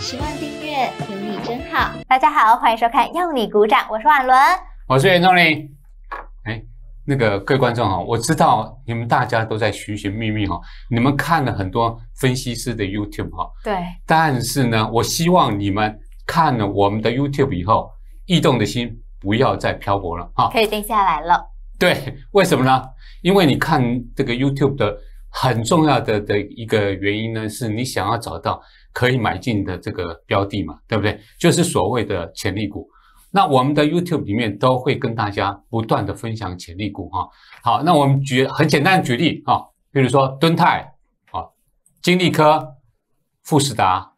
十万订阅有你真好，大家好，欢迎收看《要你鼓掌》，我是婉伦，我是袁忠林。哎，那个各位观众啊，我知道你们大家都在寻寻觅觅哈，你们看了很多分析师的 YouTube 哈，对，但是呢，我希望你们看了我们的 YouTube 以后，异动的心不要再漂泊了哈，可以定下来了。对，为什么呢？因为你看这个 YouTube 的很重要的的一个原因呢，是你想要找到。可以买进的这个标的嘛，对不对？就是所谓的潜力股。那我们的 YouTube 里面都会跟大家不断的分享潜力股啊。好，那我们举很简单的举例啊，比如说敦泰啊、金立科、富士达、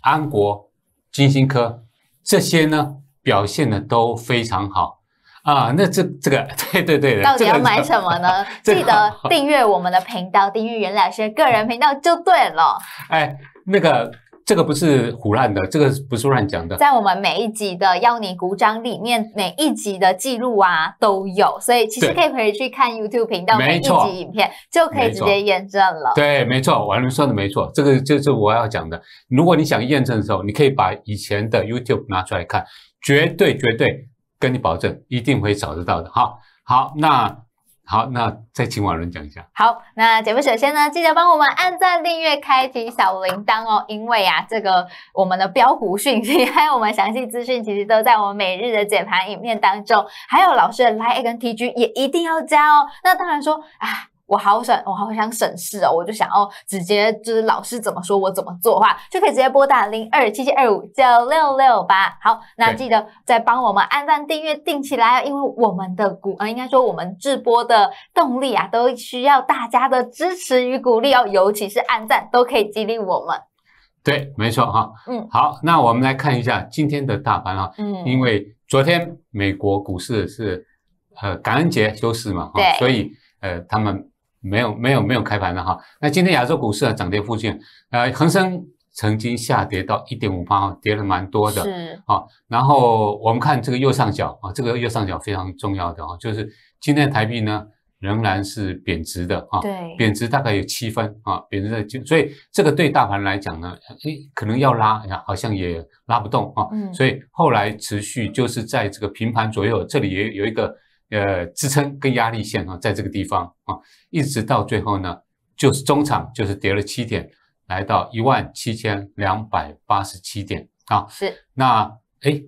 安国、金星科这些呢，表现的都非常好啊。那这这个，对对对到底要买什么呢？记得订阅我们的频道，订阅袁老师个人频道就对了。哎，那个。这个不是胡乱的，这个不是乱讲的。在我们每一集的要你鼓掌里面，每一集的记录啊都有，所以其实可以回去看 YouTube 频道每一集影片，就可以直接验证了。对，没错，王龙说的没错，这个就是我要讲的。如果你想验证的时候，你可以把以前的 YouTube 拿出来看，绝对绝对跟你保证，一定会找得到的哈。好，那。好，那再请婉伦讲一下。好，那节目首先呢，记得帮我们按赞、订阅、开启小铃铛哦，因为啊，这个我们的标股讯息 还有我们详细资讯，其实都在我们每日的解盘影片当中，还有老师的 Like 跟 T G 也一定要加哦。那当然说啊。我好想，我好想省事哦！我就想要直接就是老师怎么说我怎么做的话，就可以直接拨打零二七七二五九六六八。好，那记得再帮我们按赞订阅订起来哦，因为我们的股，呃，应该说我们直播的动力啊，都需要大家的支持与鼓励哦，尤其是按赞都可以激励我们。对，没错哈。嗯，好，那我们来看一下今天的大盘啊。嗯，因为昨天美国股市是呃感恩节休市嘛，对，所以呃他们。没有没有没有开盘的哈，那今天亚洲股市啊，涨跌附近，呃，恒生曾经下跌到一点五八跌了蛮多的，是啊。然后我们看这个右上角啊，这个右上角非常重要的啊，就是今天台币呢仍然是贬值的啊，对，贬值大概有七分啊，贬值的就所以这个对大盘来讲呢，哎，可能要拉，好像也拉不动啊，嗯，所以后来持续就是在这个平盘左右，这里也有一个。呃，支撑跟压力线啊，在这个地方啊，一直到最后呢，就是中场就是跌了七点，来到一万七千两百八十七点啊。是，那哎。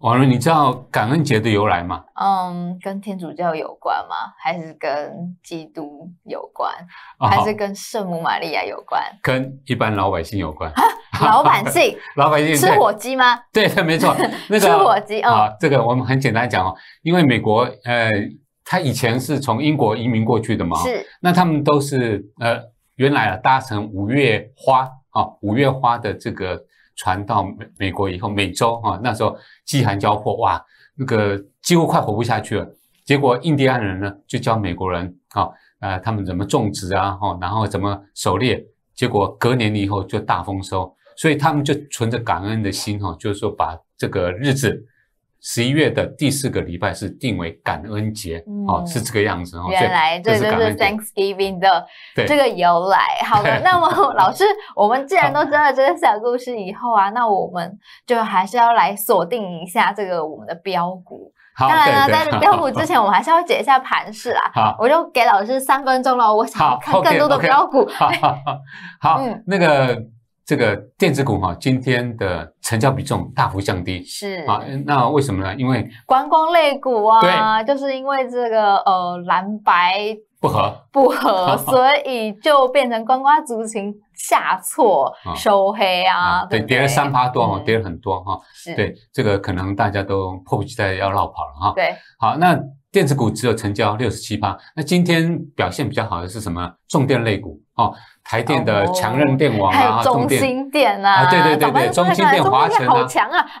王伦，你知道感恩节的由来吗？嗯，跟天主教有关吗？还是跟基督有关？还是跟圣母玛利亚有关？跟一般老百姓有关。老百姓？老百姓吃火鸡吗？对没错。那个 吃火鸡啊，这个我们很简单讲哦，因为美国呃，他以前是从英国移民过去的嘛，是。那他们都是呃，原来啊，搭乘五月花啊，五月花的这个。传到美美国以后，美洲哈那时候饥寒交迫，哇，那个几乎快活不下去了。结果印第安人呢就教美国人啊，呃，他们怎么种植啊，哈，然后怎么狩猎，结果隔年以后就大丰收。所以他们就存着感恩的心，哈，就是说把这个日子。十一月的第四个礼拜是定为感恩节哦，是这个样子哦。原来这就是 Thanksgiving 的这个由来。好的，那么 老师，我们既然都知道这个小故事以后啊，那我们就还是要来锁定一下这个我们的标股。当然了，在标股之前，我们还是要解一下盘势啊。好，我就给老师三分钟了，我想要看更多的标股。好，好，那个。这个电子股哈，今天的成交比重大幅降低，是啊，那为什么呢？因为观光类股啊，就是因为这个呃蓝白不合，不合，所以就变成观光族群下挫收黑啊，对，跌了三趴多，跌了很多哈，是，对，这个可能大家都迫不及待要绕跑了哈，对，好，那。电子股只有成交六十七八，那今天表现比较好的是什么？重电类股哦，台电的强韧电网啊，中金电啊，对对对对，中金电华晨啊，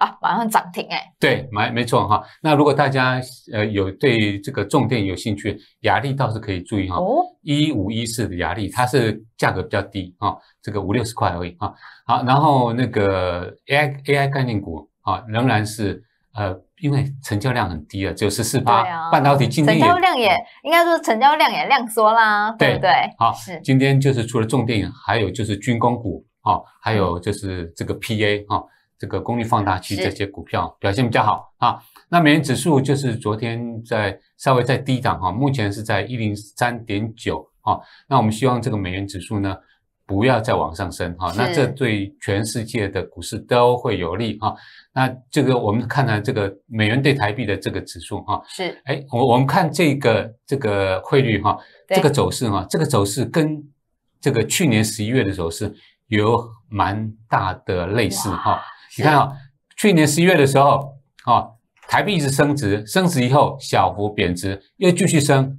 啊，马上涨停哎，对，没没错哈。那如果大家呃有对这个重电有兴趣，雅力倒是可以注意哈，一五一四的雅力，它是价格比较低啊，这个五六十块而已啊。好，然后那个 A I A I 概念股啊，仍然是。呃，因为成交量很低了，只有十四八。半导体今天成交量也，应该说成交量也量缩啦，对不对？好，是今天就是除了重电影，还有就是军工股啊，还有就是这个 PA 啊，这个功率放大器这些股票表现比较好啊。那美元指数就是昨天在稍微在低档哈，目前是在一零三点九啊。那我们希望这个美元指数呢？不要再往上升哈，那这对全世界的股市都会有利哈。那这个我们看看这个美元对台币的这个指数哈，是哎，我我们看这个这个汇率哈，这个走势哈，这个走势跟这个去年十一月的走势有蛮大的类似哈。你看啊，去年十一月的时候啊，台币一直升值，升值以后小幅贬值，又继续升。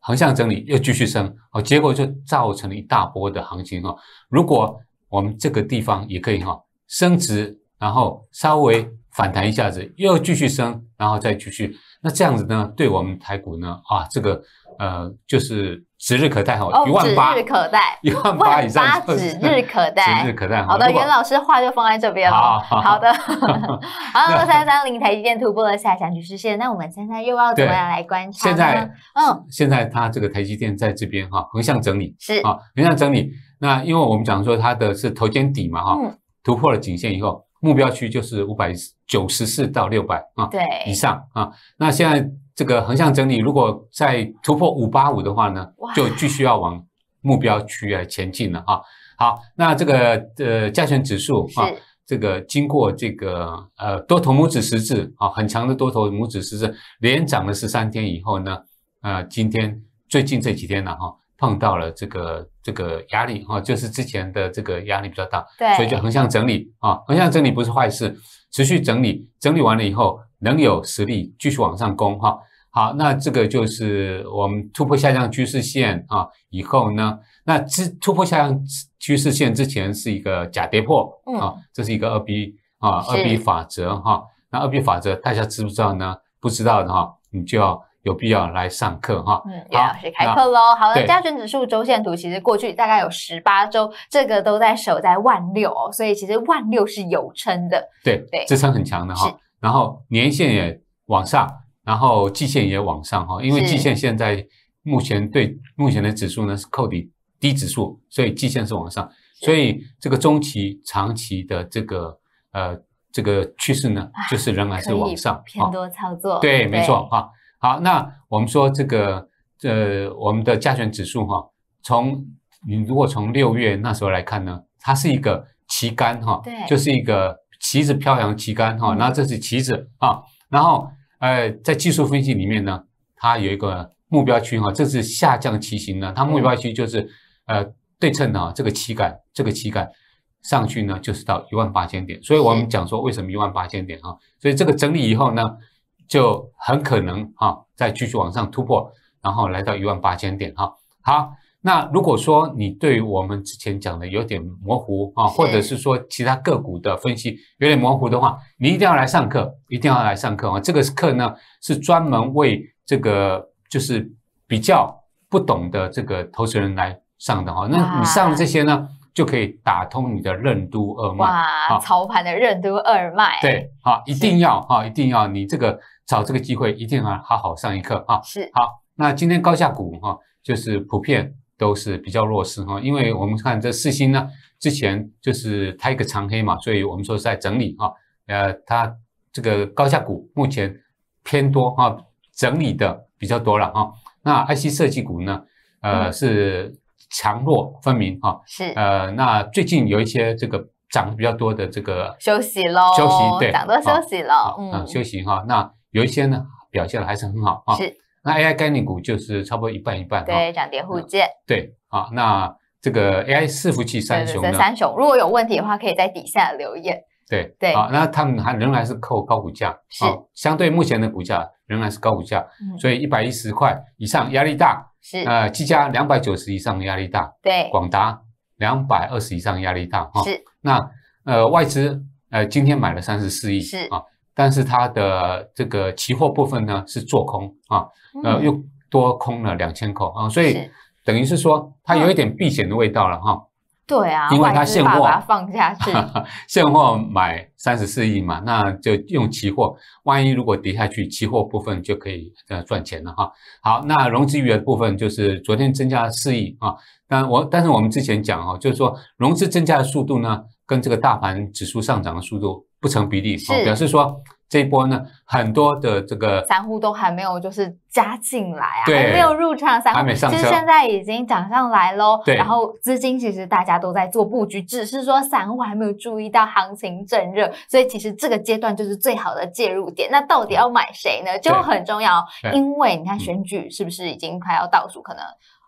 横向整理又继续升，哦，结果就造成了一大波的行情哦。如果我们这个地方也可以哈升值，然后稍微反弹一下子，又继续升，然后再继续。那这样子呢，对我们台股呢，啊，这个呃，就是指日可待哈，一万八，指日可待，一万八以上，指日可待，指日可待。好的，袁老师话就放在这边了。好的，好，二三三零台积电突破了下降趋势线，那我们现在又要怎么样来观察呢？现在，嗯，现在它这个台积电在这边哈，横向整理，是啊，横向整理。那因为我们讲说它的是头肩底嘛哈，突破了颈线以后。目标区就是五百九十四到六百啊，对，以上啊。那现在这个横向整理，如果再突破五八五的话呢，就继续要往目标区啊前进了啊。好，那这个呃加权指数啊，这个经过这个呃多头拇指十字啊，很强的多头拇指十字连涨了十三天以后呢，呃，今天最近这几天了哈。碰到了这个这个压力哈，就是之前的这个压力比较大，对，所以就横向整理啊，横向整理不是坏事，持续整理，整理完了以后能有实力继续往上攻哈。好，那这个就是我们突破下降趋势线啊以后呢，那之突破下降趋势线之前是一个假跌破啊，这是一个二 B 啊二 B 法则哈。那二 B 法则大家知不知道呢？不知道的哈，你就要。有必要来上课哈，嗯，也老师开课喽。好的，加权指数周线图其实过去大概有十八周，这个都在守在万六哦，所以其实万六是有撑的，对对，支撑很强的哈。然后年线也往上，然后季线也往上哈，因为季线现在目前对目前的指数呢是扣底低指数，所以季线是往上，所以这个中期、长期的这个呃这个趋势呢，就是仍然是往上偏多操作，对，没错哈。好，那我们说这个，呃，我们的加权指数哈，从你如果从六月那时候来看呢，它是一个旗杆哈，对，就是一个旗子飘扬旗杆哈，那这是旗子啊，然后呃，在技术分析里面呢，它有一个目标区哈，这是下降旗形呢，它目标区就是呃对称的啊，这个旗杆这个旗杆上去呢就是到一万八千点，所以我们讲说为什么一万八千点啊，所以这个整理以后呢。就很可能哈，再继续往上突破，然后来到一万八千点哈。好，那如果说你对我们之前讲的有点模糊啊，或者是说其他个股的分析有点模糊的话，你一定要来上课，一定要来上课啊。这个课呢是专门为这个就是比较不懂的这个投资人来上的哈。那你上这些呢，就可以打通你的任督二脉。哇，操盘的任督二脉。对，好，一定要哈，一定要你这个。找这个机会一定要好好上一课哈。是好，那今天高价股哈，就是普遍都是比较弱势哈，因为我们看这四星呢，之前就是它一个长黑嘛，所以我们说在整理哈。呃，它这个高价股目前偏多哈，整理的比较多了哈。那 IC 设计股呢，呃，是强弱分明哈。是呃，那最近有一些这个涨的比较多的这个休息喽，休息对涨多休息喽，嗯，休息哈，那。有一些呢，表现的还是很好啊。是，那 AI 概念股就是差不多一半一半。对，涨跌互见。对啊，那这个 AI 伺服器三雄。三雄，如果有问题的话，可以在底下留言。对对啊，那他们还仍然是扣高股价，是相对目前的股价仍然是高股价，所以一百一十块以上压力大。是呃，积佳两百九十以上压力大。对，广达两百二十以上压力大。是，那呃外资呃今天买了三十四亿。是啊。但是它的这个期货部分呢是做空啊，呃，又多空了两千口啊，所以等于是说它有一点避险的味道了哈。对啊，因为它现货放下去，现货买三十四亿嘛，那就用期货，万一如果跌下去，期货部分就可以呃赚钱了哈。好，那融资余额部分就是昨天增加了四亿啊，但我但是我们之前讲哦，就是说融资增加的速度呢。跟这个大盘指数上涨的速度不成比例，表示说这一波呢，很多的这个散户都还没有就是加进来啊，没有入场，散户其实现在已经涨上来喽。对，然后资金其实大家都在做布局，只是说散户还没有注意到行情正热，所以其实这个阶段就是最好的介入点。那到底要买谁呢？就很重要，因为你看选举是不是已经快要倒数，可能。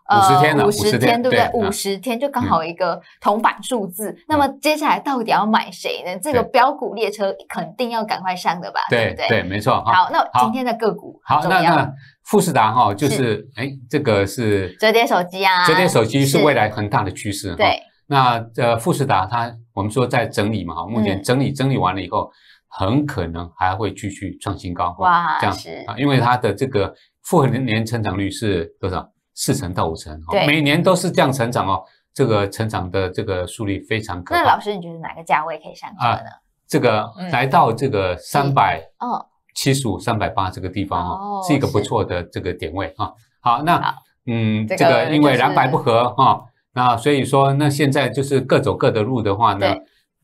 五十天呢？五十天对不对？五十天就刚好一个同版数字。那么接下来到底要买谁呢？这个标股列车肯定要赶快上的吧？对对，没错。好，那今天的个股好，那那富士达哈，就是哎，这个是折叠手机啊。折叠手机是未来很大的趋势。对。那呃，富士达它，我们说在整理嘛哈，目前整理整理完了以后，很可能还会继续创新高。哇，这样啊，因为它的这个复合年年增长率是多少？四成到五成，每年都是这样成长哦。这个成长的这个速率非常。那老师，你觉得哪个价位可以上车呢？这个来到这个三百嗯七十五、三百八这个地方哦，是一个不错的这个点位啊。好，那嗯，这个因为蓝白不合哈，那所以说那现在就是各走各的路的话呢，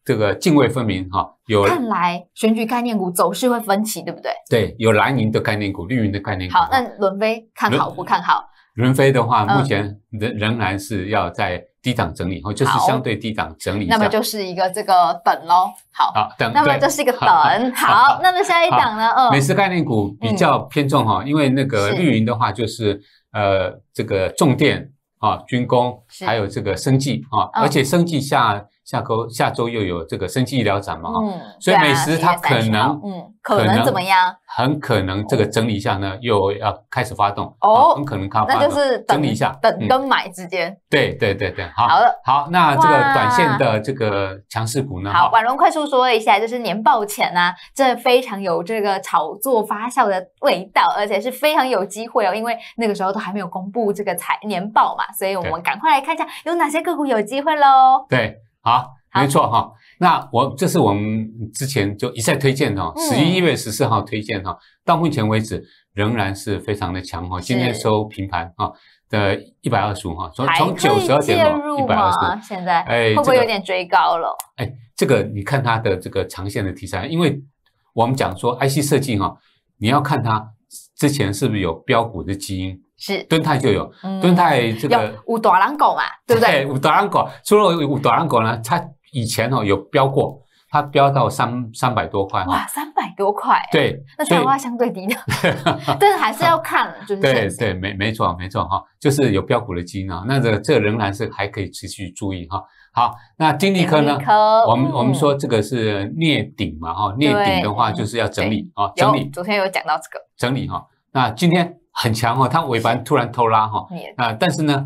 这个泾渭分明哈。有看来选举概念股走势会分歧，对不对？对，有蓝营的概念股，绿营的概念股。好，那轮飞看好不看好？云飞的话，目前仍仍然是要在低档整理，后就是相对低档整理。那么就是一个这个等喽。好，好等。那么就是一个等。好，那么下一档呢？嗯，美次概念股比较偏重哈，因为那个绿云的话就是呃这个重电啊军工，还有这个生技啊，而且生技下。下周下周又有这个生技医疗展嘛嗯，所以美食它可能嗯可能怎么样？很可能这个整理一下呢，又要开始发动哦，很可能那就是整理一下等跟买之间。对对对对，好好那这个短线的这个强势股呢？好，婉容快速说一下，就是年报前啊，真的非常有这个炒作发酵的味道，而且是非常有机会哦，因为那个时候都还没有公布这个财年报嘛，所以我们赶快来看一下有哪些个股有机会喽。对。好，没错哈。那我这是我们之前就一再推荐的，十一月十四号推荐哈，到目前为止仍然是非常的强哈。今天收平盘啊，的一百二十五哈。从从还一百二入五，现在会不会有点追高了？哎，这个你看它的这个长线的题材，因为我们讲说 IC 设计哈，你要看它之前是不是有标股的基因。是敦泰就有，敦泰这个有大狼狗嘛，对不对？五大狼狗，除了五大狼狗呢，它以前哦有飙过，它飙到三三百多块，哇，三百多块，对，那这块相对低了，但还是要看，就是对对，没没错没错哈，就是有标股的基因啊，那这这仍然是还可以持续注意哈。好，那电力科呢？我们我们说这个是虐顶嘛哈，虐顶的话就是要整理啊，整理。昨天有讲到这个整理哈，那今天。很强哦，它尾盘突然偷拉哈，啊，但是呢，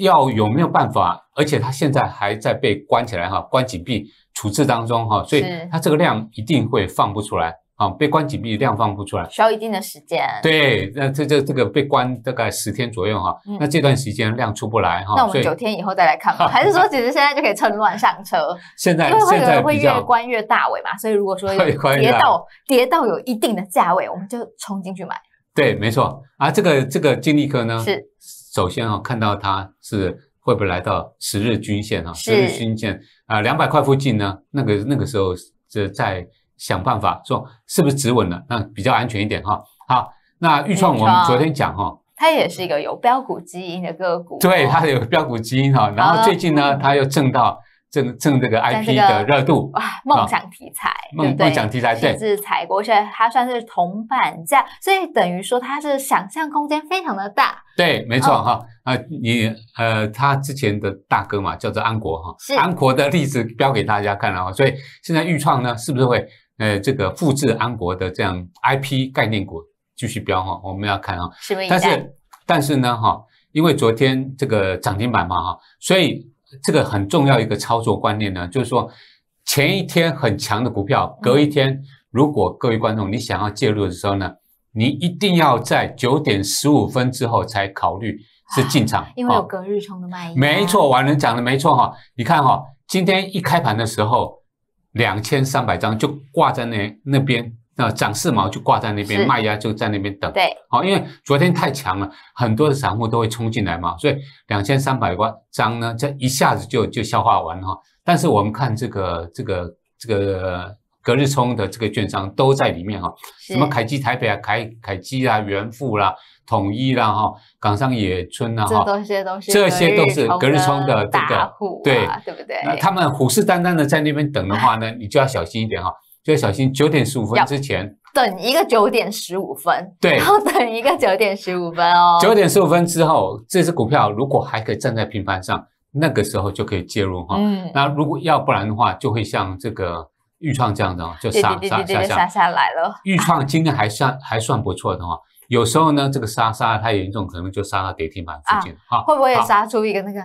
要有没有办法？而且它现在还在被关起来哈，关紧闭处置当中哈，所以它这个量一定会放不出来啊，被关紧闭量放不出来，需要一定的时间。对，那这这这个被关大概十天左右哈，那这段时间量出不来哈，那我们九天以后再来看吧。还是说，其实现在就可以趁乱上车？现在现在会越关越大尾嘛，所以如果说 跌到跌到有一定的价位，我们就冲进去买。对，没错啊，这个这个金立科呢，是首先啊，看到它是会不会来到十日均线哈，十日均线啊两百块附近呢，那个那个时候在想办法说是不是止稳了，那比较安全一点哈。好，那预创我们昨天讲哈，它也是一个有标股基因的个股，对，它有标股基因哈，然后最近呢，它又挣到。正正这个 IP 的热度哇，梦想题材，梦想题材对，题材，而且它算是同板价，所以等于说它是想象空间非常的大。对，没错哈啊，你呃，他之前的大哥嘛，叫做安国哈，安国的例子标给大家看了哈，所以现在豫创呢，是不是会呃这个复制安国的这样 IP 概念股继续标哈？我们要看啊，但是但是呢哈，因为昨天这个涨停板嘛哈，所以。这个很重要一个操作观念呢，就是说，前一天很强的股票，隔一天，如果各位观众你想要介入的时候呢，你一定要在九点十五分之后才考虑是进场，因为有隔日冲的卖没错，晚人讲的没错哈。你看哈，今天一开盘的时候，两千三百张就挂在那那边。那涨四毛就挂在那边，卖压就在那边等。对，好，因为昨天太强了，很多的散户都会冲进来嘛，所以两千三百万张呢，这一下子就就消化完了。哈，但是我们看这个这个这个隔日冲的这个券商都在里面哈，什么凯基台北啊、凯凯基啊、元富啦、统一啦、哈、港商野村啊，哈，这些都是这些都是隔日冲的大户，对对不对？他们虎视眈眈的在那边等的话呢，你就要小心一点哈。就要小心九点十五分之前，等一个九点十五分，对，然后等一个九点十五分哦。九点十五分之后，这只股票如果还可以站在平盘上，那个时候就可以介入哈。嗯，那如果要不然的话，就会像这个豫创这样的，就杀杀下杀下来了。豫创今天还算还算不错的哈，有时候呢，这个杀杀的太严重，可能就杀到跌停板附近哈。会不会也杀出一个那个？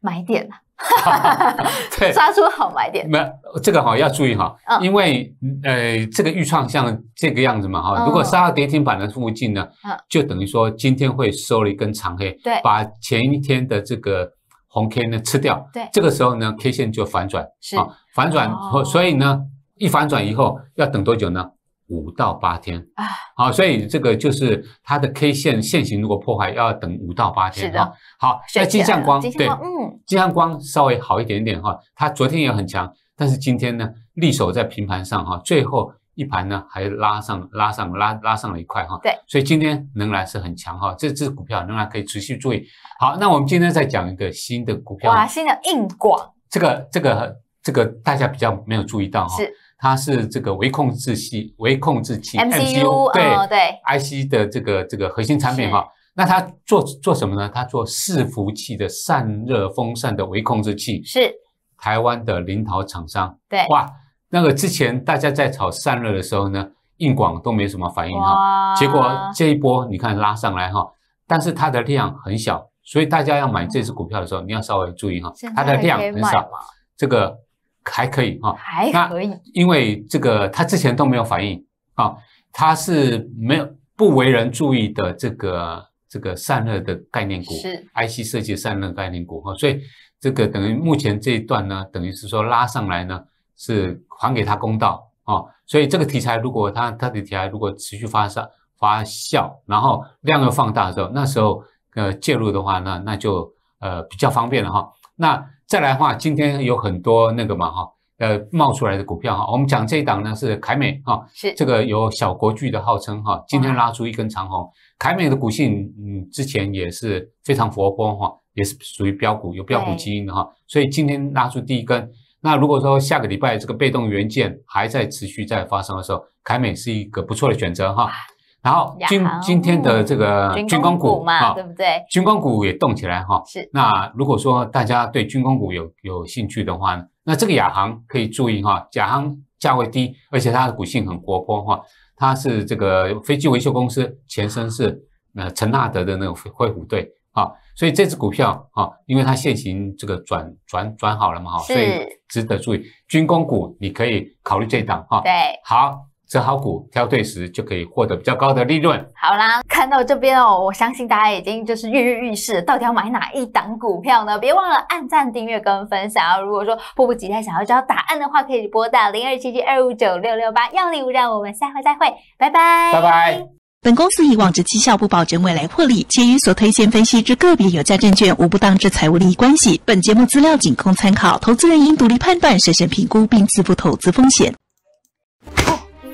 买点啊，对，杀出好买点。没有这个哈要注意哈，因为呃，这个预创像这个样子嘛哈，如果杀到跌停板的附近呢，就等于说今天会收了一根长黑，对，把前一天的这个红 K 呢吃掉，对，这个时候呢 K 线就反转，啊，反转，所以呢一反转以后要等多久呢？五到八天啊，好，所以这个就是它的 K 线线形如果破坏，要等五到八天。是的，好。那金像光，对，嗯，金像光稍微好一点点哈。它昨天也很强，但是今天呢，力守在平盘上哈，最后一盘呢还拉上拉上拉拉上了一块哈。对，所以今天仍然是很强哈，这只股票仍然可以持续注意。好，那我们今天再讲一个新的股票，哇，新的硬广，这个这个这个大家比较没有注意到哈。是。它是这个微控制器、微控制器 MCU 对对 IC 的这个这个核心产品哈，那它做做什么呢？它做伺服器的散热风扇的微控制器，是台湾的领导厂商。对哇，那个之前大家在炒散热的时候呢，硬广都没什么反应哈，结果这一波你看拉上来哈，但是它的量很小，所以大家要买这只股票的时候，你要稍微注意哈，它的量很少，这个。还可以哈，还可以，因为这个他之前都没有反应啊，他是没有不为人注意的这个这个散热的概念股，是 IC 设计散热概念股哈，所以这个等于目前这一段呢，等于是说拉上来呢是还给他公道啊，所以这个题材如果它它的题材如果持续发烧发酵，然后量又放大的时候，那时候呃介入的话，呢，那就呃比较方便了哈，那。再来的话，今天有很多那个嘛哈，呃，冒出来的股票哈，我们讲这一档呢是凯美哈，是这个有小国剧的号称哈，今天拉出一根长虹。凯美的股性嗯，之前也是非常活泼哈，也是属于标股，有标股基因的哈，所以今天拉出第一根。那如果说下个礼拜这个被动元件还在持续在发生的时候，凯美是一个不错的选择哈。然后今今天的这个军工股嘛，对不对？军工股也动起来哈。是。那如果说大家对军工股有有兴趣的话呢，那这个亚航可以注意哈。亚航价位低，而且它的股性很活泼哈。它是这个飞机维修公司，前身是呃陈纳德的那个飞虎队啊，所以这只股票啊，因为它现行这个转转转好了嘛哈，所以值得注意。军工股你可以考虑这一档哈。对。好。择好股，挑对时，就可以获得比较高的利润。好啦，看到这边哦，我相信大家已经就是跃跃欲试，到底要买哪一档股票呢？别忘了按赞、订阅跟分享。如果说迫不及待想要知道答案的话，可以拨打零二七七二五九六六八。要你勿让我们下回再会，拜拜，拜拜。本公司以往之绩效不保证未来获利，且与所推荐分析之个别有价证券无不当之财务利益关系。本节目资料仅供参考，投资人应独立判断、审慎评估并自负投资风险。